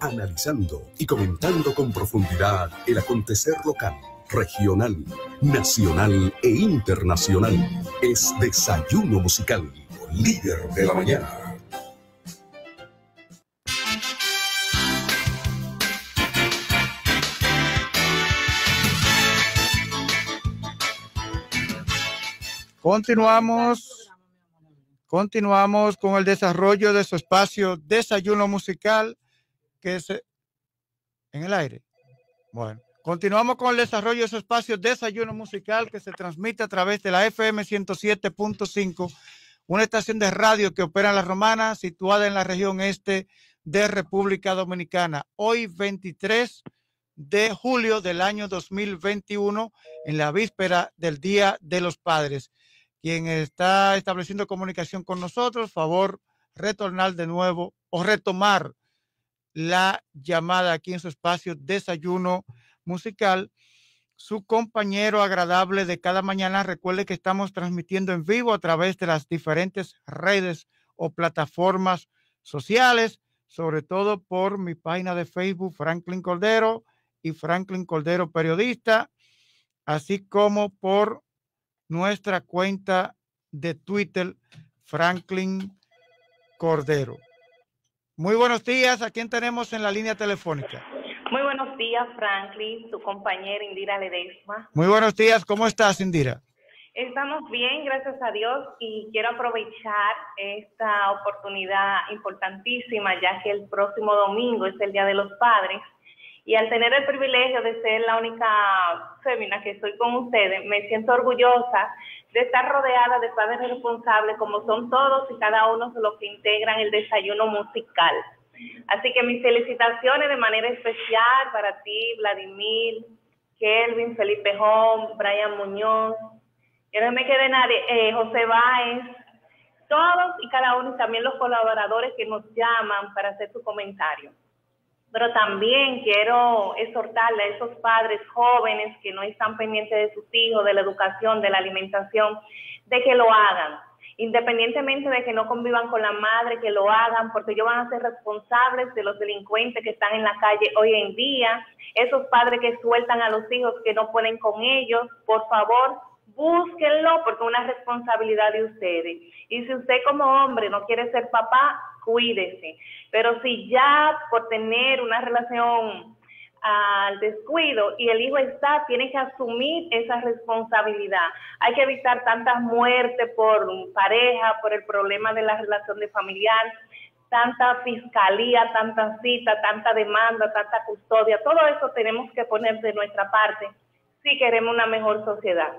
Analizando y comentando con profundidad el acontecer local, regional, nacional e internacional. Es Desayuno Musical, líder de la mañana. Continuamos Continuamos con el desarrollo de su espacio Desayuno Musical, que es eh, en el aire. Bueno, continuamos con el desarrollo de su espacio Desayuno Musical, que se transmite a través de la FM 107.5, una estación de radio que opera en La Romana, situada en la región este de República Dominicana. Hoy 23 de julio del año 2021, en la víspera del Día de los Padres quien está estableciendo comunicación con nosotros, favor retornar de nuevo o retomar la llamada aquí en su espacio Desayuno Musical. Su compañero agradable de cada mañana, recuerde que estamos transmitiendo en vivo a través de las diferentes redes o plataformas sociales, sobre todo por mi página de Facebook, Franklin Cordero y Franklin Cordero Periodista, así como por nuestra cuenta de Twitter, Franklin Cordero. Muy buenos días, ¿a quién tenemos en la línea telefónica? Muy buenos días, Franklin, tu compañera Indira Ledesma. Muy buenos días, ¿cómo estás, Indira? Estamos bien, gracias a Dios, y quiero aprovechar esta oportunidad importantísima, ya que el próximo domingo es el Día de los Padres, y al tener el privilegio de ser la única fémina que estoy con ustedes, me siento orgullosa de estar rodeada de padres responsables como son todos y cada uno de los que integran el desayuno musical. Así que mis felicitaciones de manera especial para ti, Vladimir, Kelvin, Felipe Hom, Brian Muñoz, que no me quede nadie, eh, José Báez, todos y cada uno y también los colaboradores que nos llaman para hacer su comentario. Pero también quiero exhortarle a esos padres jóvenes que no están pendientes de sus hijos, de la educación, de la alimentación, de que lo hagan. Independientemente de que no convivan con la madre, que lo hagan, porque ellos van a ser responsables de los delincuentes que están en la calle hoy en día, esos padres que sueltan a los hijos que no pueden con ellos, por favor, búsquenlo porque es una responsabilidad de ustedes. Y si usted como hombre no quiere ser papá, cuídese. Pero si ya por tener una relación ah, al descuido y el hijo está, tiene que asumir esa responsabilidad. Hay que evitar tantas muertes por pareja, por el problema de la relación de familiar, tanta fiscalía, tanta cita, tanta demanda, tanta custodia. Todo eso tenemos que poner de nuestra parte si queremos una mejor sociedad.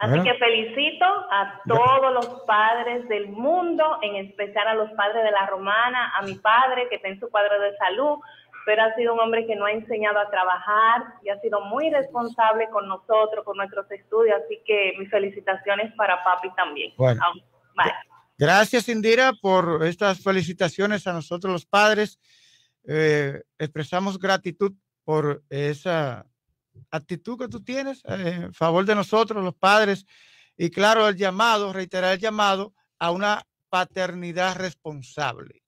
Así que felicito a todos los padres del mundo, en especial a los padres de la romana, a mi padre que está en su cuadro de salud, pero ha sido un hombre que nos ha enseñado a trabajar y ha sido muy responsable con nosotros, con nuestros estudios, así que mis felicitaciones para papi también. Gracias Indira por estas felicitaciones a nosotros los padres. Eh, expresamos gratitud por esa actitud que tú tienes eh, en favor de nosotros, los padres, y claro, el llamado, reiterar el llamado a una paternidad responsable,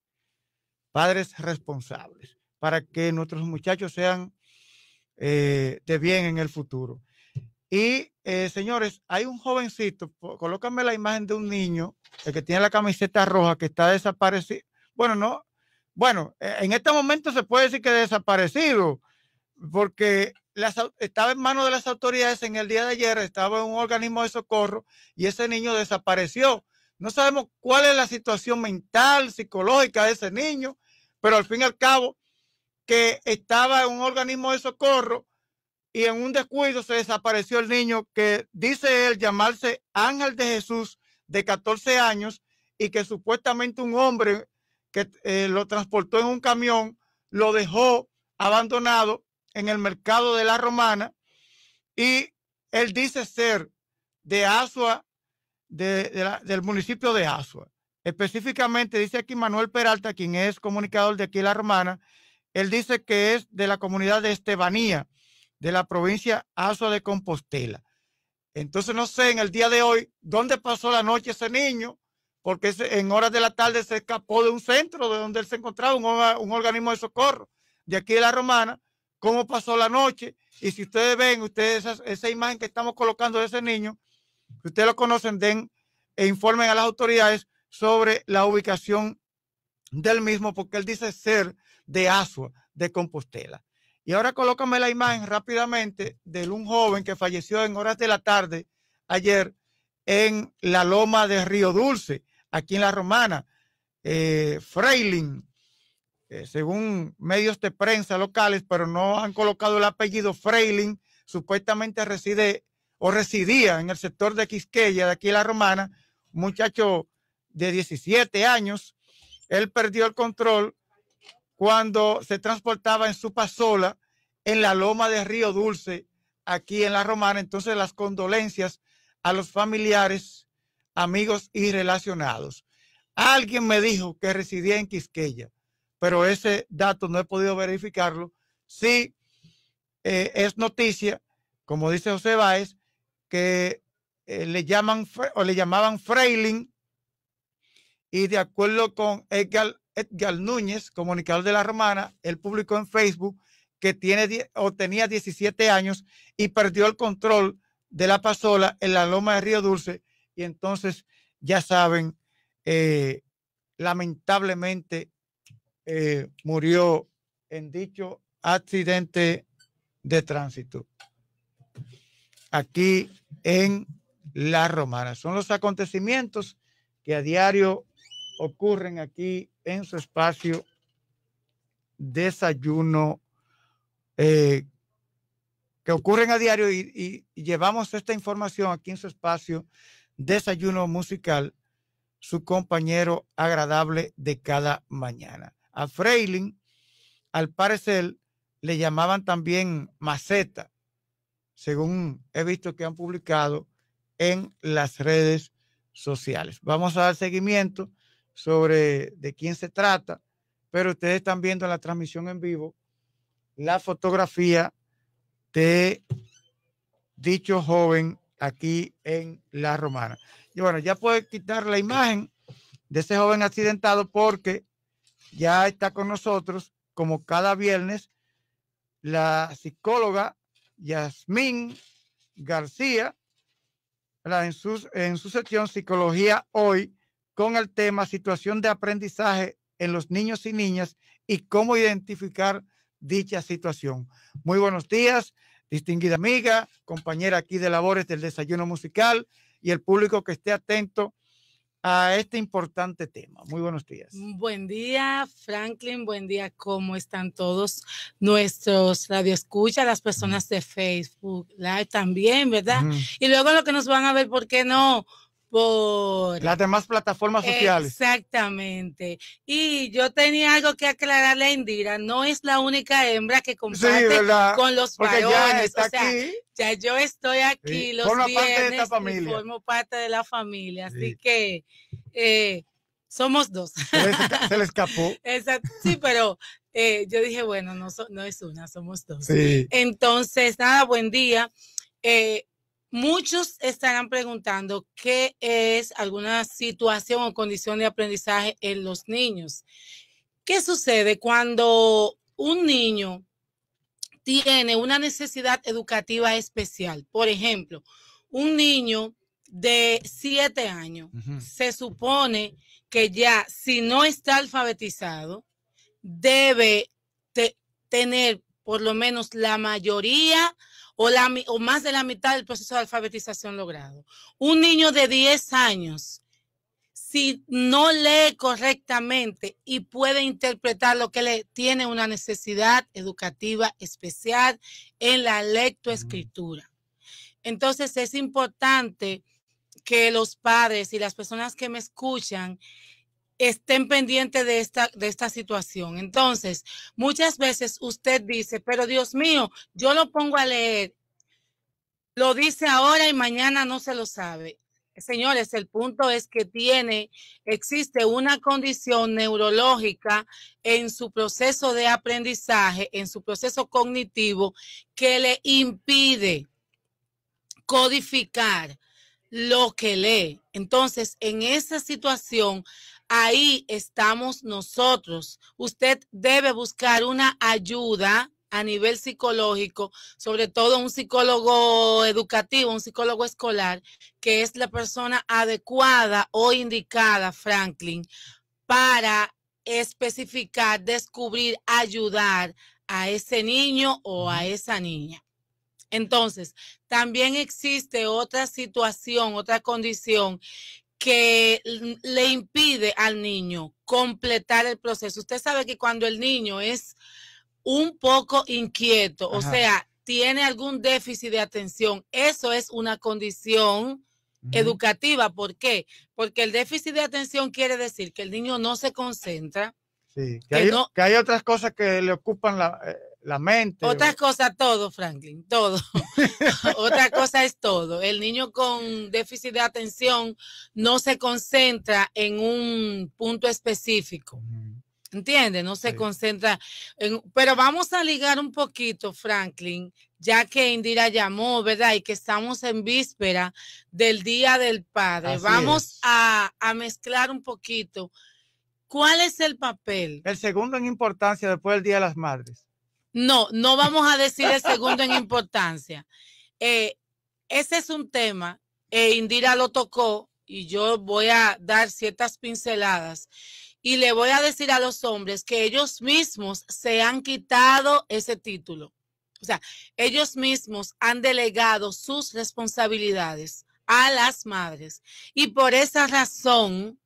padres responsables, para que nuestros muchachos sean eh, de bien en el futuro. Y eh, señores, hay un jovencito, colócame la imagen de un niño, el que tiene la camiseta roja, que está desaparecido. Bueno, no, bueno, e-, en este momento se puede decir que desaparecido, porque estaba en manos de las autoridades en el día de ayer, estaba en un organismo de socorro y ese niño desapareció. No sabemos cuál es la situación mental, psicológica de ese niño, pero al fin y al cabo, que estaba en un organismo de socorro y en un descuido se desapareció el niño que dice él llamarse Ángel de Jesús de 14 años y que supuestamente un hombre que eh, lo transportó en un camión lo dejó abandonado en el mercado de la Romana y él dice ser de Asua, del municipio de Asua. Específicamente dice aquí Manuel Peralta, quien es comunicador de aquí la Romana, él dice que es de la comunidad de Estebanía, de la provincia Asua de Compostela. Entonces no sé en el día de hoy dónde pasó la noche ese niño, porque en horas de la tarde se escapó de un centro de donde él se encontraba, un, un organismo de socorro de aquí de la Romana, cómo pasó la noche. Y si ustedes ven, ustedes esa, imagen que estamos colocando de ese niño, si ustedes lo conocen, den e informen a las autoridades sobre la ubicación del mismo, porque él dice ser de Asua, de Compostela. Y ahora colócame la imagen rápidamente de un joven que falleció en horas de la tarde ayer en la loma de Río Dulce, aquí en La Romana, eh, Freiling, eh, según medios de prensa locales, pero no han colocado el apellido Freiling, supuestamente reside o residía en el sector de Quisqueya, de aquí la Romana, muchacho de 17 años. Él perdió el control cuando se transportaba en su pasola en la loma de Río Dulce, aquí en la Romana. Entonces, las condolencias a los familiares, amigos y relacionados. Alguien me dijo que residía en Quisqueya pero ese dato no he podido verificarlo. Sí eh, es noticia, como dice José Báez, que eh, le llaman o le llamaban Freiling y de acuerdo con Edgar, Núñez, comunicador de la Romana, él publicó en Facebook que tiene o tenía 17 años y perdió el control de la pasola en la loma de Río Dulce y entonces ya saben, eh, lamentablemente eh, murió en dicho accidente de tránsito. Aquí en La Romana. Son los acontecimientos que a diario ocurren aquí en su espacio desayuno eh, que ocurren a diario y, llevamos esta información aquí en su espacio desayuno musical, su compañero agradable de cada mañana. A Freiling, al parecer, le llamaban también maceta, según he visto que han publicado en las redes sociales. Vamos a dar seguimiento sobre de quién se trata, pero ustedes están viendo en la transmisión en vivo la fotografía de dicho joven aquí en La Romana. Y bueno, ya puede quitar la imagen de ese joven accidentado porque ya está con nosotros, como cada viernes, la psicóloga Yasmín García, en su, en su sección Psicología Hoy, con el tema Situación de aprendizaje en los niños y niñas y cómo identificar dicha situación. Muy buenos días, distinguida amiga, compañera aquí de labores del desayuno musical y el público que esté atento a este importante tema. Muy buenos días. Mm, buen día, Franklin. Buen día. ¿Cómo están todos nuestros radioescuchas, las mm. personas de Facebook Live también, verdad? Y luego lo que nos van a ver, ¿por qué no? por... Las demás plataformas sociales. Exactamente. Y yo tenía algo que aclararle a Indira, no es la única hembra que comparte con los varones. Ya yo estoy aquí los formo parte de parte de la familia. Así que eh, somos dos. Se le escapó. Sí, pero eh, yo dije, bueno, no, no es una, somos dos. Entonces, nada, buen día. Eh, Muchos estarán preguntando qué es alguna situación o condición de aprendizaje en los niños. ¿Qué sucede cuando un niño tiene una necesidad educativa especial? Por ejemplo, un niño de siete años se supone que ya si no está alfabetizado, debe tener por lo menos la mayoría o, más de la mitad del proceso de alfabetización logrado. Un niño de 10 años, si no lee correctamente y puede interpretar lo que le tiene una necesidad educativa especial en la lectoescritura. Mm. Entonces es importante que los padres y las personas que me escuchan estén pendientes de esta, de esta situación. Entonces, muchas veces usted dice, pero Dios mío, yo lo pongo a leer. Lo dice ahora y mañana no se lo sabe. Señores, el punto es que tiene, existe una condición neurológica en su proceso de aprendizaje, en su proceso cognitivo, que le impide codificar lo que lee. Entonces, en esa situación, ahí estamos nosotros. Usted debe buscar una ayuda a nivel psicológico, sobre todo un psicólogo educativo, un psicólogo escolar, que es la persona adecuada o indicada, Franklin, para especificar, descubrir, ayudar a ese niño o a esa niña. Entonces, también existe otra situación, otra condición que le impide al niño completar el proceso. Usted sabe que cuando el niño es un poco inquieto, o sea, tiene algún déficit de atención, eso es una condición educativa. ¿Por qué? Porque el déficit de atención quiere decir que el niño no se concentra. Sí, que, hay, otras cosas que le ocupan la... Eh, la mente. Otra cosa, todo, Franklin, todo. Otra cosa es todo. El niño con déficit de atención no se concentra en un punto específico. ¿Entiendes? No se concentra. pero vamos a ligar un poquito, Franklin, ya que Indira llamó, ¿verdad? Y que estamos en víspera del Día del Padre. vamos a mezclar un poquito. ¿Cuál es el papel? El segundo en importancia después del Día de las Madres. No, no vamos a decir el segundo en importancia. Eh, ese es un tema, e Indira lo tocó y yo voy a dar ciertas pinceladas y le voy a decir a los hombres que ellos mismos se han quitado ese título. O sea, ellos mismos han delegado sus responsabilidades a las madres y por esa razón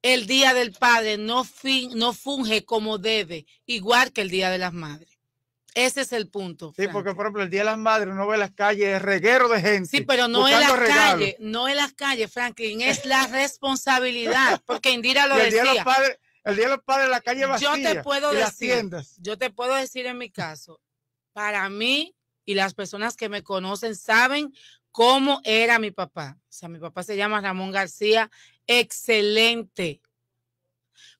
el Día del Padre no, no funge como debe, igual que el Día de las Madres. Ese es el punto. Sí, porque por ejemplo el Día de las Madres uno ve las calles reguero de gente. Sí, pero no es las calles, no en las calles, Franklin, es la responsabilidad, porque Indira lo y el Día de los padres, el Día de los Padres la calle vacía. Yo te puedo y decir, tiendas. yo te puedo decir en mi caso, para mí y las personas que me conocen saben cómo era mi papá. O sea, mi papá se llama Ramón García, excelente,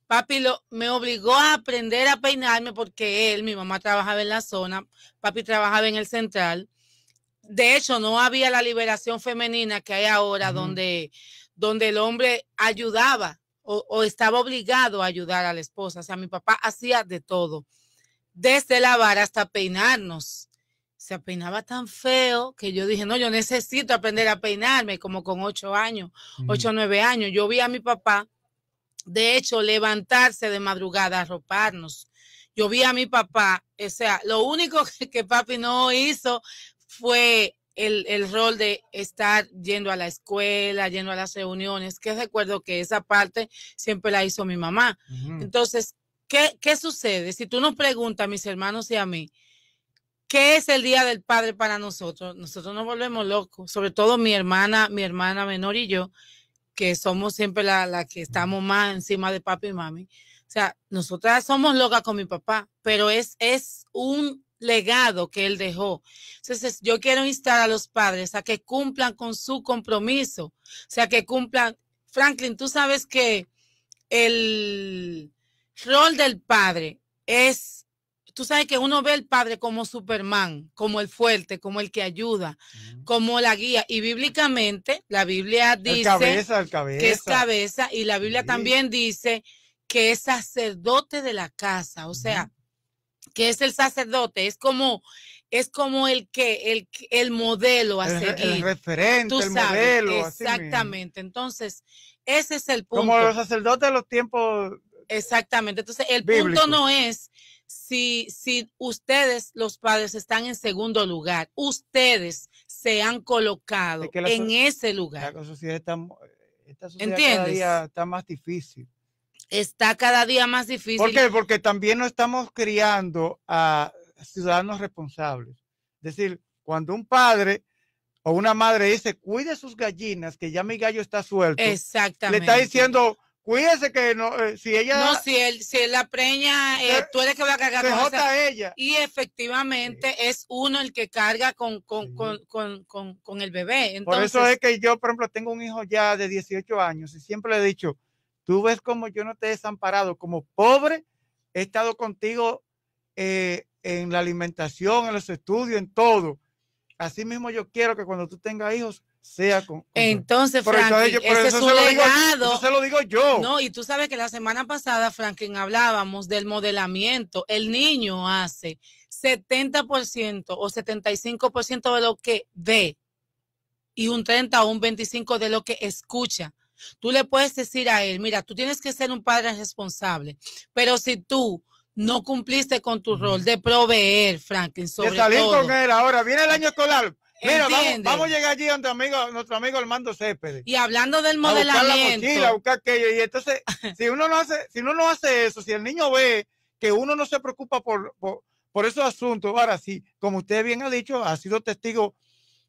Papi me obligó a aprender a peinarme porque él, mi mamá trabajaba en la zona, papi trabajaba en el central. De hecho, no había la liberación femenina que hay ahora, donde, donde el hombre ayudaba o, estaba obligado a ayudar a la esposa. O sea, mi papá hacía de todo, desde lavar hasta peinarnos. Se peinaba tan feo que yo dije, no, yo necesito aprender a peinarme, como con ocho años, ocho o nueve años. Yo vi a mi papá de hecho, levantarse de madrugada, arroparnos. Yo vi a mi papá, o sea, lo único que, papi no hizo fue el, el, rol de estar yendo a la escuela, yendo a las reuniones, que recuerdo que esa parte siempre la hizo mi mamá. Entonces, ¿qué, ¿qué sucede? Si tú nos preguntas, a mis hermanos y a mí, ¿qué es el Día del Padre para nosotros? Nosotros nos volvemos locos, sobre todo mi hermana, mi hermana menor y yo, que somos siempre la, que estamos más encima de papi y mami. O sea, nosotras somos locas con mi papá, pero es, es un legado que él dejó. Entonces, yo quiero instar a los padres a que cumplan con su compromiso, o sea, que cumplan. Franklin, tú sabes que el rol del padre es Tú sabes que uno ve al padre como Superman, como el fuerte, como el que ayuda, mm. como la guía. Y bíblicamente, la Biblia dice cabeza, cabeza. que es cabeza, y la Biblia también dice que es sacerdote de la casa, o sea, que es el sacerdote, es como es como el que el, el modelo a el, seguir. El referente, el modelo. Exactamente. Entonces, ese es el punto. Como los sacerdotes de los tiempos. Exactamente. Entonces, el punto no es si, si ustedes, los padres, están en segundo lugar, ustedes se han colocado en ese lugar. La está, esta sociedad cada día está más difícil. Está cada día más difícil. ¿Por qué? Porque también no estamos criando a ciudadanos responsables. Es decir, cuando un padre o una madre dice, cuide sus gallinas, que ya mi gallo está suelto. Exactamente. Le está diciendo, Cuídese que no, eh, si ella... No, si él, si la preña, eh, tú eres que va a cargar se con ella. Y efectivamente es uno el que carga con, el bebé. por eso es que yo, por ejemplo, tengo un hijo ya de 18 años y siempre le he dicho, tú ves como yo no te he desamparado, como pobre, he estado contigo eh, en la alimentación, en los estudios, en todo. Así mismo yo quiero que cuando tú tengas hijos, entonces, Franklin, ese es su legado. se lo digo yo. No, y tú sabes que la semana pasada, Franklin, hablábamos del modelamiento. El niño hace 70% o 75% de lo que ve y un 30 o un 25 de lo que escucha. Tú le puedes decir a él, mira, tú tienes que ser un padre responsable, pero si tú no cumpliste con tu rol de proveer, Franklin, sobre todo. Está bien con él ahora, viene el año escolar, Mira, vamos, a llegar allí donde amigo, nuestro amigo Armando Céspedes. Y hablando del modelamiento. la mochila, aquello. Y entonces, si uno no hace, si uno no hace eso, si el niño ve que uno no se preocupa por, por, esos asuntos, ahora sí, como usted bien ha dicho, ha sido testigo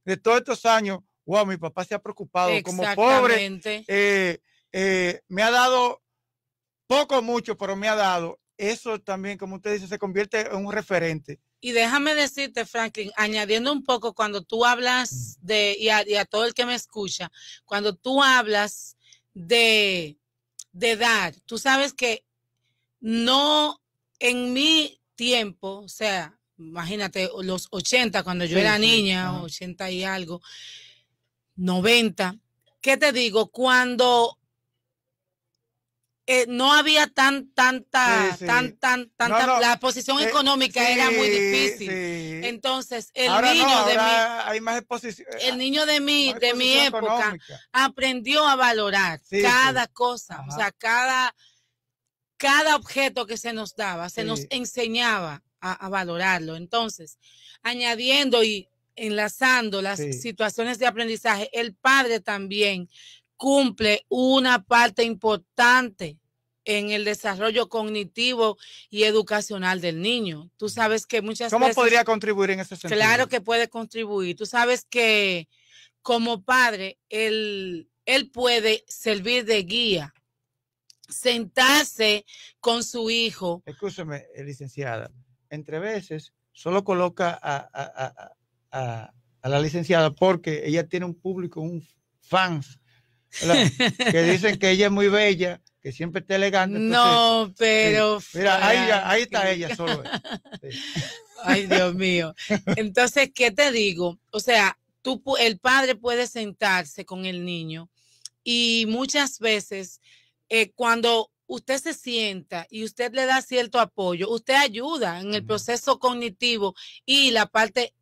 de todos estos años. Wow, mi papá se ha preocupado como pobre. Eh, eh, me ha dado poco, mucho, pero me ha dado eso también, como usted dice, se convierte en un referente. Y déjame decirte, Franklin, añadiendo un poco, cuando tú hablas de, y a, todo el que me escucha, cuando tú hablas de, de dar, tú sabes que no en mi tiempo, o sea, imagínate, los 80, cuando yo era niña, 80 y algo, 90, ¿qué te digo? Cuando eh, no había tan, tanta, tan, tan, tanta, la posición eh, económica era muy difícil. Entonces, el niño de mi, El niño de mi, de mi época aprendió a valorar cada cosa, o sea, cada, cada objeto que se nos daba, se nos enseñaba a, valorarlo. Entonces, añadiendo y enlazando las situaciones de aprendizaje, el padre también cumple una parte importante en el desarrollo cognitivo y educacional del niño. Tú sabes que muchas ¿Cómo veces... ¿Cómo podría contribuir en ese sentido? Claro que puede contribuir. Tú sabes que como padre, él, él puede servir de guía, sentarse con su hijo. Escúchame, eh, licenciada, entre veces solo coloca a, la licenciada porque ella tiene un público, un fans que dicen que ella es muy bella, que siempre está elegante. no, pero. mira, ahí, está ella solo. Eh. Ay, Dios mío. Entonces, ¿qué te digo? O sea, tú, el padre puede sentarse con el niño y muchas veces eh, cuando usted se sienta y usted le da cierto apoyo, usted ayuda en el proceso cognitivo y la parte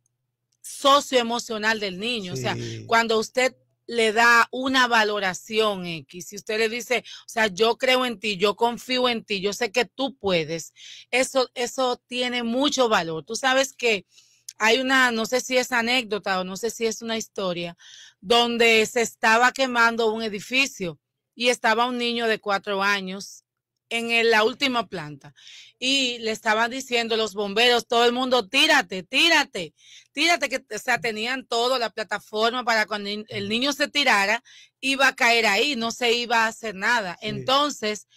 socioemocional del niño. O sea, cuando usted le da una valoración X, si usted le dice, o sea, yo creo en ti, yo confío en ti, yo sé que tú puedes, eso, eso tiene mucho valor. Tú sabes que hay una, no sé si es anécdota o no sé si es una historia, donde se estaba quemando un edificio y estaba un niño de cuatro años en la última planta. Y le estaban diciendo los bomberos, todo el mundo, tírate, tírate, tírate, que tenían todo, la plataforma para cuando el niño se tirara, iba a caer ahí, no se iba a hacer nada. Entonces,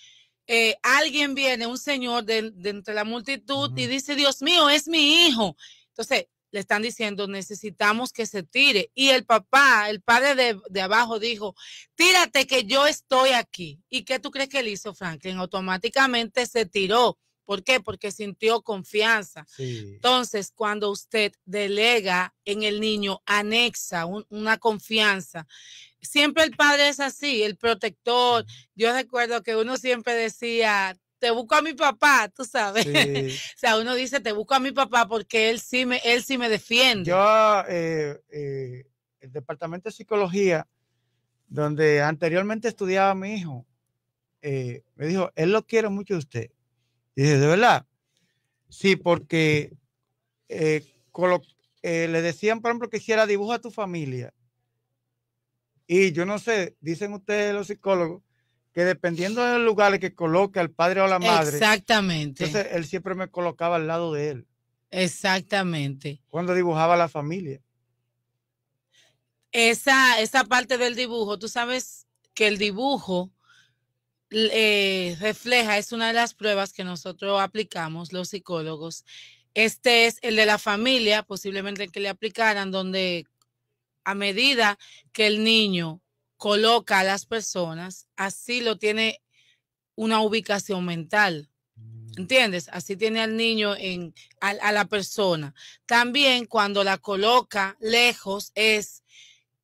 eh, alguien viene, un señor de, entre la multitud, y dice, Dios mío, es mi hijo. Entonces, le están diciendo, necesitamos que se tire. Y el papá, el padre de, de, abajo dijo, tírate que yo estoy aquí. ¿Y qué tú crees que le hizo, Franklin? Automáticamente se tiró. ¿Por qué? Porque sintió confianza. Entonces, cuando usted delega en el niño, anexa una confianza. Siempre el padre es así, el protector. Yo recuerdo que uno siempre decía, te busco a mi papá, tú sabes. o sea, uno dice, te busco a mi papá porque él sí me, él sí me defiende. Yo, eh, eh, el departamento de psicología, donde anteriormente estudiaba a mi hijo, eh, me dijo, él lo quiere mucho de usted. Y dije, ¿de verdad? Sí, porque le decían, por ejemplo, que hiciera dibujo a tu familia. Y yo no sé, dicen ustedes los psicólogos, que dependiendo del lugar que coloque al padre o a la madre. Exactamente. Entonces él siempre me colocaba al lado de él. Exactamente. Cuando dibujaba la familia. Esa, esa parte del dibujo, tú sabes que el dibujo eh, refleja, es una de las pruebas que nosotros aplicamos los psicólogos. Este es el de la familia, posiblemente el que le aplicaran, donde a medida que el niño coloca a las personas, así lo tiene una ubicación mental. Mm. ¿Entiendes? Así tiene al niño en a, a la persona. También cuando la coloca lejos es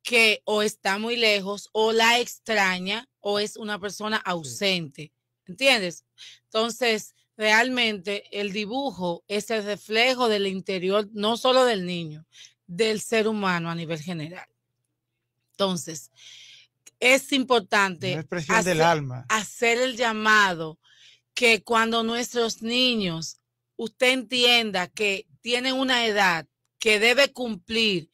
que o está muy lejos o la extraña o es una persona ausente. ¿Entiendes? Entonces, realmente el dibujo es el reflejo del interior, no solo del niño, del ser humano a nivel general. Entonces, es importante hacer, el llamado que cuando nuestros niños, usted entienda que tiene una edad que debe cumplir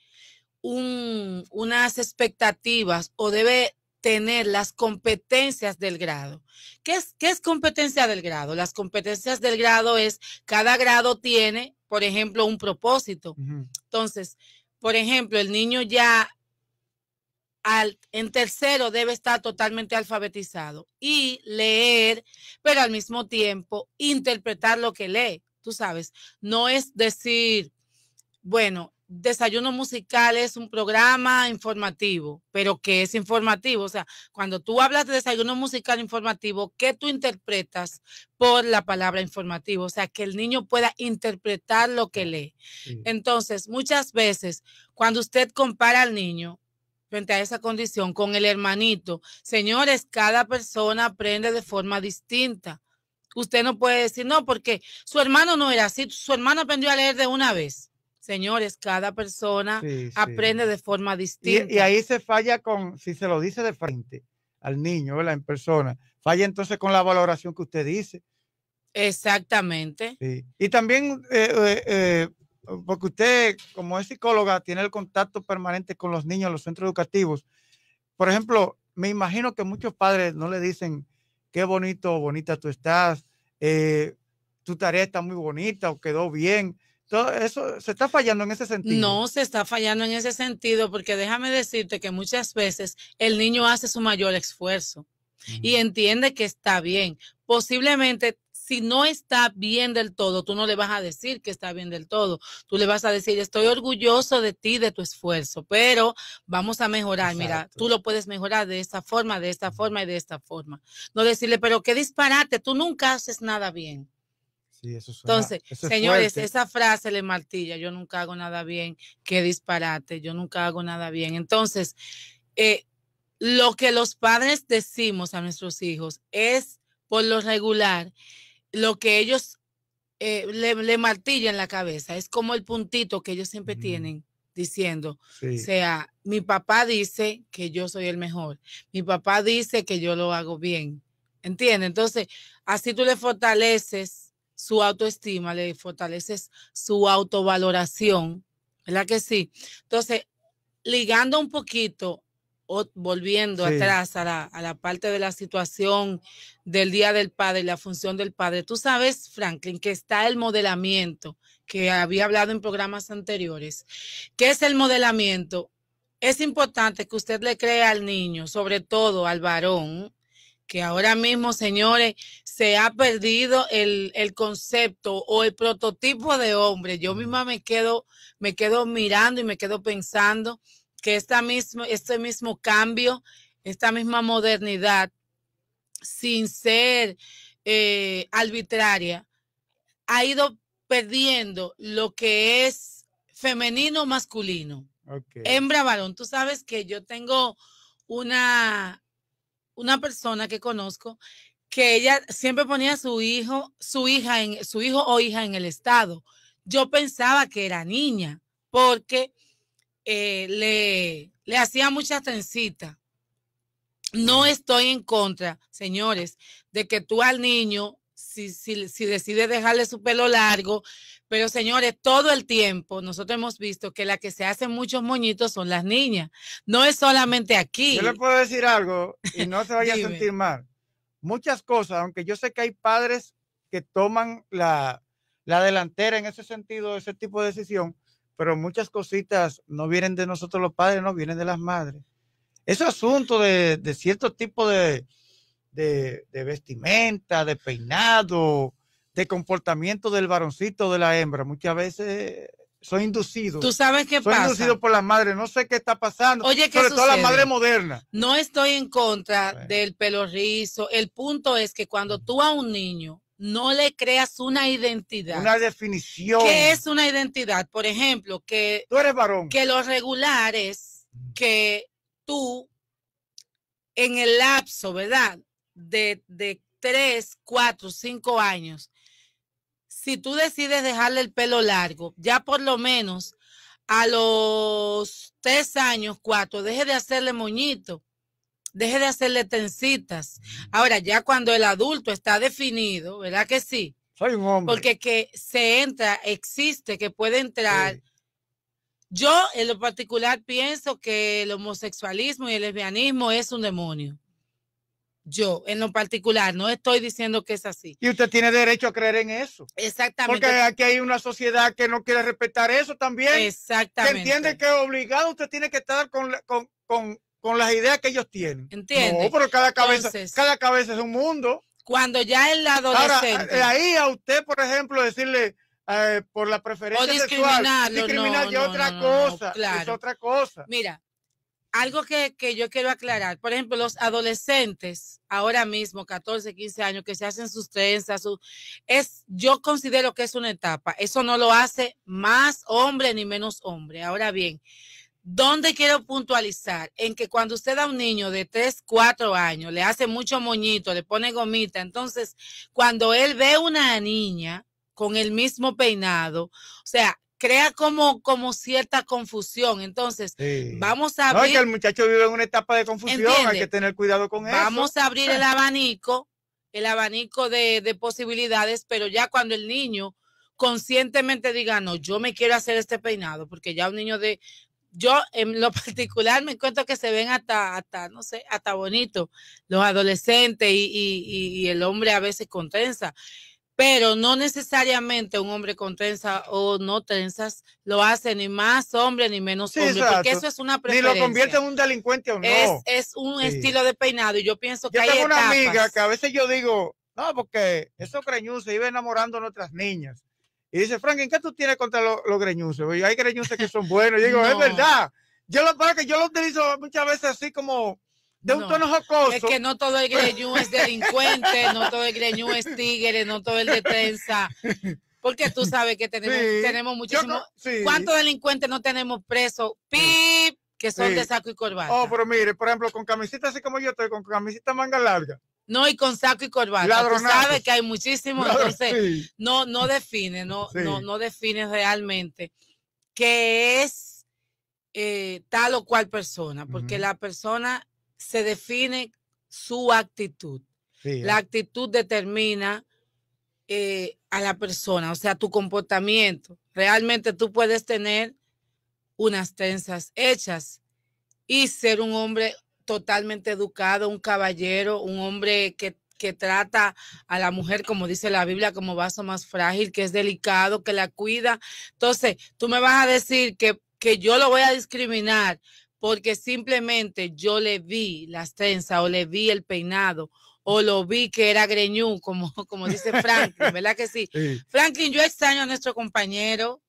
unas expectativas o debe tener las competencias del grado. ¿Qué es, es competencia del grado? Las competencias del grado es, cada grado tiene, por ejemplo, un propósito. Entonces, por ejemplo, el niño ya al, en tercero debe estar totalmente alfabetizado y leer, pero al mismo tiempo interpretar lo que lee. Tú sabes, no es decir, bueno, Desayuno Musical es un programa informativo, pero que es informativo. O sea, cuando tú hablas de desayuno musical informativo, ¿qué tú interpretas por la palabra informativo? O sea, que el niño pueda interpretar lo que lee. Entonces, muchas veces, cuando usted compara al niño, frente a esa condición con el hermanito. Señores, cada persona aprende de forma distinta. Usted no puede decir, no, porque su hermano no era así, su hermano aprendió a leer de una vez. Señores, cada persona aprende de forma distinta. Y, ahí se falla con, si se lo dice de frente al niño, ¿verdad? En persona, falla entonces con la valoración que usted dice. Exactamente. Y también eh, eh, eh, porque usted, como es psicóloga, tiene el contacto permanente con los niños en los centros educativos. Por ejemplo, me imagino que muchos padres no le dicen, qué bonito, o bonita tú estás, eh, tu tarea está muy bonita o quedó bien. Todo eso se está fallando en ese sentido. No, se está fallando en ese sentido porque déjame decirte que muchas veces el niño hace su mayor esfuerzo y entiende que está bien. Posiblemente si no está bien del todo, tú no le vas a decir que está bien del todo. Tú le vas a decir, estoy orgulloso de ti, de tu esfuerzo, pero vamos a mejorar. Mira, tú lo puedes mejorar de esta forma, de esta forma y de esta forma. No decirle, pero qué disparate, tú nunca haces nada bien. Sí, eso Entonces, señores, esa frase le martilla, yo nunca hago nada bien, qué disparate, yo nunca hago nada bien. Entonces, eh, lo que los padres decimos a nuestros hijos es, por lo regular, lo que ellos eh, le, martillan la cabeza, es como el puntito que ellos siempre tienen diciendo, o sea, mi papá dice que yo soy el mejor, mi papá dice que yo lo hago bien, ¿entiendes? Entonces, así tú le fortaleces su autoestima, le fortaleces su autovaloración, ¿verdad que sí? Entonces, ligando un poquito volviendo atrás a la, a la, parte de la situación del Día del Padre y la función del Padre, tú sabes, Franklin, que está el modelamiento que había hablado en programas anteriores. ¿Qué es el modelamiento? Es importante que usted le cree al niño, sobre todo al varón, que ahora mismo, señores, se ha perdido el, el, concepto o el prototipo de hombre. Yo misma me quedo, me quedo mirando y me quedo pensando que este mismo cambio, esta misma modernidad, sin ser eh, arbitraria, ha ido perdiendo lo que es femenino masculino. Hembra varón. Tú sabes que yo tengo una, una persona que conozco que ella siempre ponía su hijo, su hija en su hijo o hija en el estado. Yo pensaba que era niña, porque eh, le, le hacía mucha trencita. No estoy en contra, señores, de que tú al niño, si, si, decides dejarle su pelo largo, pero señores, todo el tiempo nosotros hemos visto que la que se hacen muchos moñitos son las niñas. No es solamente aquí. Yo le puedo decir algo y no se vaya a sentir mal. Muchas cosas, aunque yo sé que hay padres que toman la, la delantera en ese sentido, ese tipo de decisión, pero muchas cositas no vienen de nosotros los padres, no vienen de las madres. Ese asunto de, cierto tipo de, vestimenta, de peinado, de comportamiento del varoncito de la hembra, muchas veces son inducidos. ¿Tú sabes qué son pasa? inducidos por las madres, no sé qué está pasando. Oye, ¿qué sobre todo la madre moderna. No estoy en contra del pelo rizo. El punto es que cuando tú a un niño no le creas una identidad. Una definición. ¿Qué es una identidad? Por ejemplo, que... Tú eres varón. Que lo regular es que tú, en el lapso, ¿verdad? De, de tres, cuatro, cinco años, si tú decides dejarle el pelo largo, ya por lo menos a los tres años, cuatro, deje de hacerle moñito deje de hacerle tencitas. Ahora, ya cuando el adulto está definido, ¿verdad que sí? Soy un hombre. Porque que se entra, existe, que puede entrar. Yo en lo particular pienso que el homosexualismo y el lesbianismo es un demonio. Yo, en lo particular, no estoy diciendo que es así. Y usted tiene derecho a creer en eso. Exactamente. Porque aquí hay una sociedad que no quiere respetar eso también. Exactamente. Que entiende que obligado usted tiene que estar con con las ideas que ellos tienen. Entiende. No, pero cada cabeza, cada cabeza es un mundo. Cuando ya la adolescente. Ahora, ahí a usted, por ejemplo, decirle eh, por la preferencia o sexual, discriminar no, otra cosa, es otra cosa. Mira, algo que, yo quiero aclarar, por ejemplo, los adolescentes ahora mismo, 14, 15 años, que se hacen sus trenzas, su, es, yo considero que es una etapa. Eso no lo hace más hombre ni menos hombre. Ahora bien, ¿Dónde quiero puntualizar? En que cuando usted a un niño de 3, 4 años le hace mucho moñito, le pone gomita, entonces cuando él ve una niña con el mismo peinado, o sea, crea como, como cierta confusión. Entonces, vamos a abrir... No, que el muchacho vive en una etapa de confusión, hay que tener cuidado con eso. Vamos a abrir el abanico, el abanico de posibilidades, pero ya cuando el niño conscientemente diga, no, yo me quiero hacer este peinado, porque ya un niño de yo en lo particular me encuentro que se ven hasta, hasta no sé, hasta bonito los adolescentes y, y, el hombre a veces con trenza. Pero no necesariamente un hombre con trenza o no trenzas lo hace ni más hombre ni menos hombre, porque eso es una preferencia. Ni lo convierte en un delincuente o no. Es, un estilo de peinado y yo pienso que tengo hay una amiga que a veces yo digo, no, porque eso creyó, se iba enamorando a otras niñas y dice, Frank, ¿en qué tú tienes contra los, greñudos? hay greñuces que son buenos. Y digo, es verdad. Yo lo, para que yo lo utilizo muchas veces así como de un tono jocoso. Es que no todo el greñú es delincuente, no todo el greñú es tigre, no todo el de trenza. Porque tú sabes que tenemos, tenemos muchísimos. ¿Cuántos delincuentes no tenemos presos? ¡Pip! Que son de saco y corbata. Oh, pero mire, por ejemplo, con camisita así como yo estoy, con camisita manga larga. No, y con saco y corbata. Tú sabes que hay muchísimos, entonces no, no define, no, no, define realmente qué es eh, tal o cual persona, porque la persona se define su actitud. la eh. actitud determina eh, a la persona, o sea, tu comportamiento. Realmente tú puedes tener unas tensas hechas y ser un hombre totalmente educado, un caballero, un hombre que, trata a la mujer, como dice la Biblia, como vaso más frágil, que es delicado, que la cuida. Entonces, tú me vas a decir que, yo lo voy a discriminar porque simplemente yo le vi las trenzas o le vi el peinado o lo vi que era greñú, como, como dice Franklin, ¿verdad que sí? Franklin, yo extraño a nuestro compañero.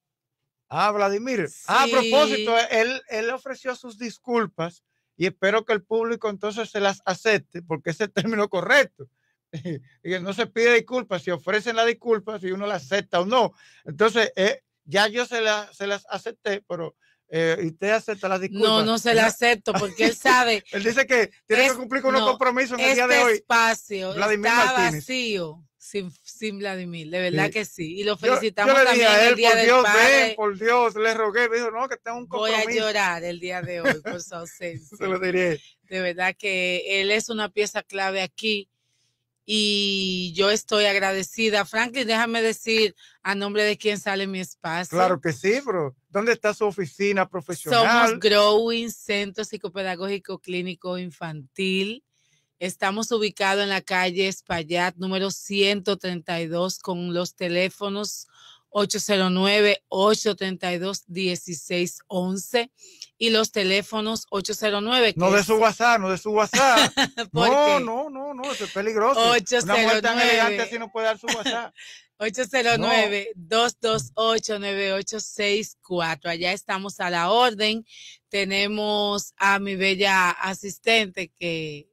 Ah, Vladimir. Ah, a propósito, él, él ofreció sus disculpas y espero que el público entonces se las acepte, porque es el término correcto. Y no se pide disculpas, si ofrecen la disculpa, si uno la acepta o no. Entonces, eh, ya yo se, se las acepté, pero ¿y eh, usted acepta las disculpas? No, no se la acepto porque él sabe. él dice que tiene que cumplir con los compromiso compromisos en el este día de hoy. espacio está vacío sin, Vladimir, de verdad que sí. Y lo felicitamos también el día por Dios, por Dios, le rogué, me dijo, no, que tengo un compromiso. Voy a llorar el día de hoy por su ausencia. Se lo diré. De verdad que él es una pieza clave aquí y yo estoy agradecida. Franklin, déjame decir a nombre de quién sale mi espacio. Claro que sí, bro. ¿Dónde está su oficina profesional? Somos Growing Centro Psicopedagógico Clínico Infantil. Estamos ubicados en la calle Espaillat, número 132, con los teléfonos 809-832-1611 y los teléfonos 809. No de su WhatsApp, no de su WhatsApp. no, no, no, no, es peligroso. 809. Una mujer tan elegante así no puede dar su WhatsApp. 809-228-9864. Allá estamos a la orden. Tenemos a mi bella asistente que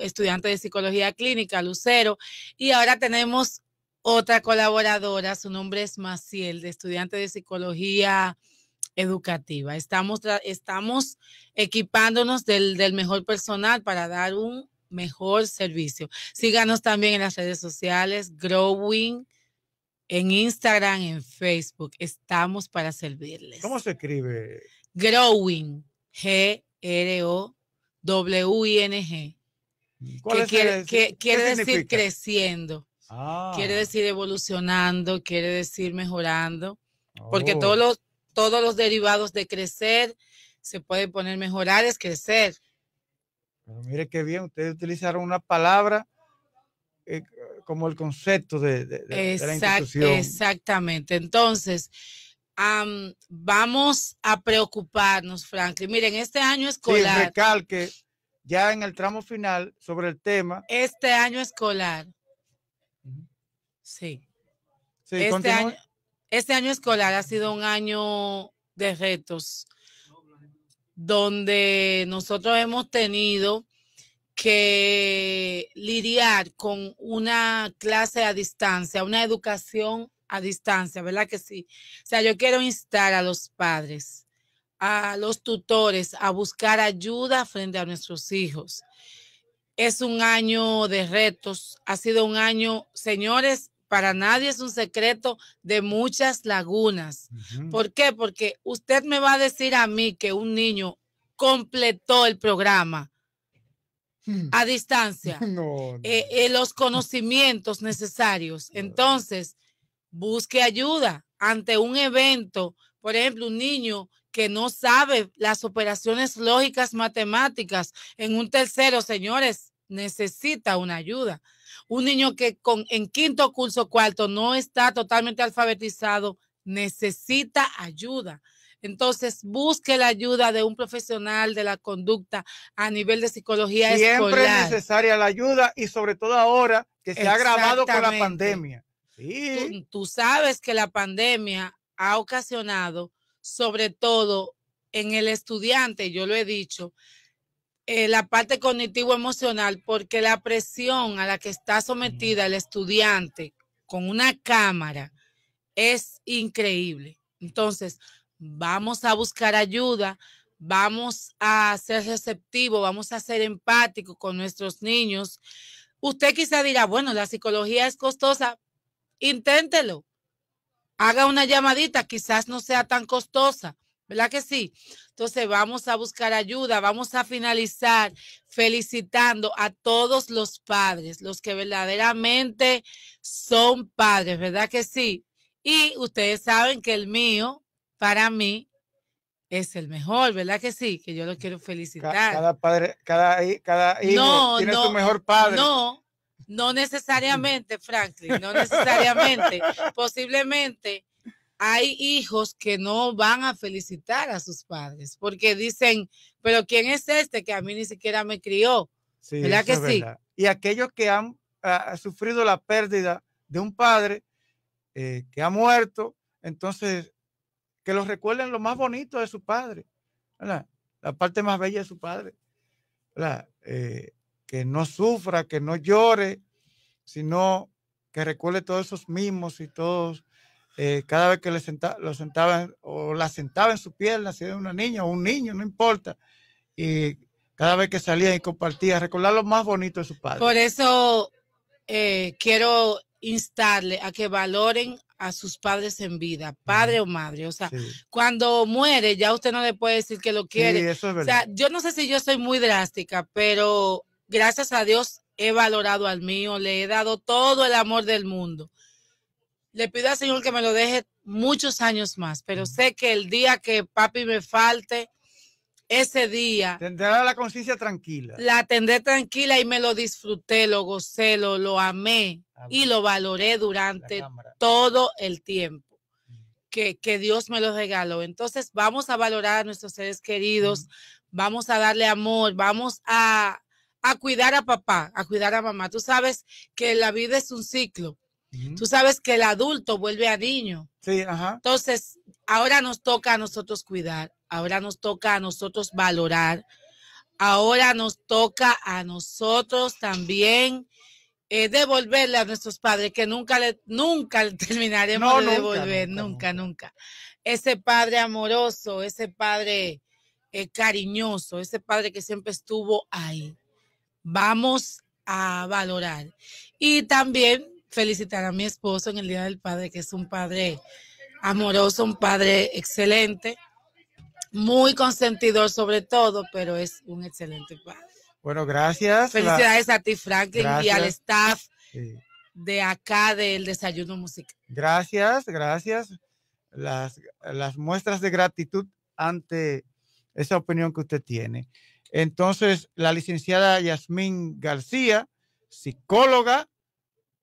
estudiante de psicología clínica, Lucero, y ahora tenemos otra colaboradora, su nombre es Maciel, de estudiante de psicología educativa. Estamos, estamos equipándonos del, del mejor personal para dar un mejor servicio. Síganos también en las redes sociales, Growing, en Instagram, en Facebook. Estamos para servirles. ¿Cómo se escribe? Growing, G-R-O-W-I-N-G. ¿Qué quiere, decir creciendo, ah. quiere decir evolucionando, quiere decir mejorando, porque oh. todos los, todos los derivados de crecer se puede poner mejorar, es crecer. mire qué bien, ustedes utilizaron una palabra eh, como el concepto de, la institución. Exactamente, entonces... vamos a preocuparnos, Franklin. Miren, este año escolar. Sí, ya en el tramo final sobre el tema. Este año escolar. Sí. este, año, este año escolar ha sido un año de retos donde nosotros hemos tenido que lidiar con una clase a distancia, una educación a distancia, ¿verdad que sí? O sea, yo quiero instar a los padres a los tutores a buscar ayuda frente a nuestros hijos. Es un año de retos, ha sido un año, señores, para nadie es un secreto de muchas lagunas. ¿Por qué? Porque usted me va a decir a mí que un niño completó el programa hmm. a distancia, no, eh, eh, los conocimientos necesarios. Entonces, busque ayuda ante un evento, por ejemplo, un niño que no sabe las operaciones lógicas matemáticas en un tercero, señores, necesita una ayuda. Un niño que con, en quinto curso, cuarto, no está totalmente alfabetizado, necesita ayuda. Entonces, busque la ayuda de un profesional de la conducta a nivel de psicología Siempre es necesaria la ayuda y sobre todo ahora que se ha agravado con la pandemia. Sí. tú sabes que la pandemia ha ocasionado sobre todo en el estudiante, yo lo he dicho, eh, la parte cognitivo-emocional, porque la presión a la que está sometida el estudiante con una cámara es increíble. Entonces, vamos a buscar ayuda, vamos a ser receptivos, vamos a ser empáticos con nuestros niños. Usted quizá dirá, bueno, la psicología es costosa, inténtelo haga una llamadita, quizás no sea tan costosa, ¿verdad que sí? Entonces vamos a buscar ayuda, vamos a finalizar felicitando a todos los padres, los que verdaderamente son padres, ¿verdad que sí? Y ustedes saben que el mío, para mí, es el mejor, ¿verdad que sí? Que yo lo quiero felicitar. Cada, padre, cada, hijo tiene su mejor padre. No, no necesariamente, Franklin, no necesariamente. Posiblemente hay hijos que no van a felicitar a sus padres porque dicen, pero ¿quién es este que a mí ni siquiera me crió? Sí, ¿Verdad que sí? Y aquellos que han sufrido la pérdida de un padre eh, que ha muerto, entonces que los recuerden lo más bonito de su padre, la parte más bella de su padre que no sufra, que no llore, sino que recuerde todos esos mimos y todos, eh, cada vez que le lo sentaban o la sentaba en su pierna, si era una niña o un niño, no importa. Y cada vez que salía y compartía, recordar lo más bonito de su padre. Por eso eh, quiero instarle a que valoren a sus padres en vida, padre o madre. O sea, cuando muere, ya usted no le puede decir que lo quiere. Sí, eso es verdad. O sea, yo no sé si yo soy muy drástica, pero gracias a Dios, he valorado al mío, le he dado todo el amor del mundo. Le pido al Señor que me lo deje muchos años más, pero sé que el día que papi me falte, ese día. Tendrá la conciencia tranquila. La tendré tranquila y me lo disfruté, lo gocé, lo, amé y lo valoré durante todo el tiempo que, Dios me lo regaló. Entonces vamos a valorar a nuestros seres queridos, vamos a darle amor, vamos a a cuidar a papá, a cuidar a mamá. Tú sabes que la vida es un ciclo. Tú sabes que el adulto vuelve a niño. Sí, ajá. Entonces, ahora nos toca a nosotros cuidar, ahora nos toca a nosotros valorar, ahora nos toca a nosotros también eh, devolverle a nuestros padres, que nunca le, nunca le terminaremos de devolver, nunca nunca, Ese padre amoroso, ese padre eh, cariñoso, ese padre que siempre estuvo ahí vamos a valorar. Y también felicitar a mi esposo en el Día del Padre, que es un padre amoroso, un padre excelente, muy consentidor sobre todo, pero es un excelente padre. Bueno, gracias. Felicidades a ti, Franklin, y al staff de acá del Desayuno Musical. Gracias, gracias. Las, las muestras de gratitud ante esa opinión que usted tiene. Entonces, la licenciada Yasmín García, psicóloga,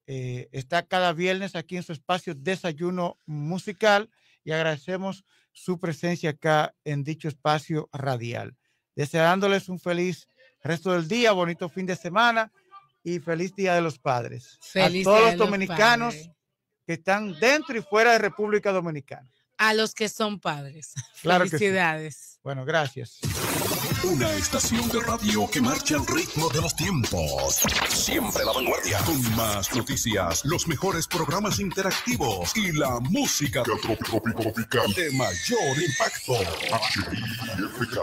eh, está cada viernes aquí en su espacio Desayuno Musical y agradecemos su presencia acá en dicho espacio radial. Deseándoles un feliz resto del día, bonito fin de semana y feliz Día de los Padres. a todos los dominicanos que están dentro y fuera de República Dominicana. A los que son padres. Felicidades. Bueno, gracias. Una estación de radio que marcha al ritmo de los tiempos. Siempre la vanguardia. Con más noticias, los mejores programas interactivos y la música de mayor impacto.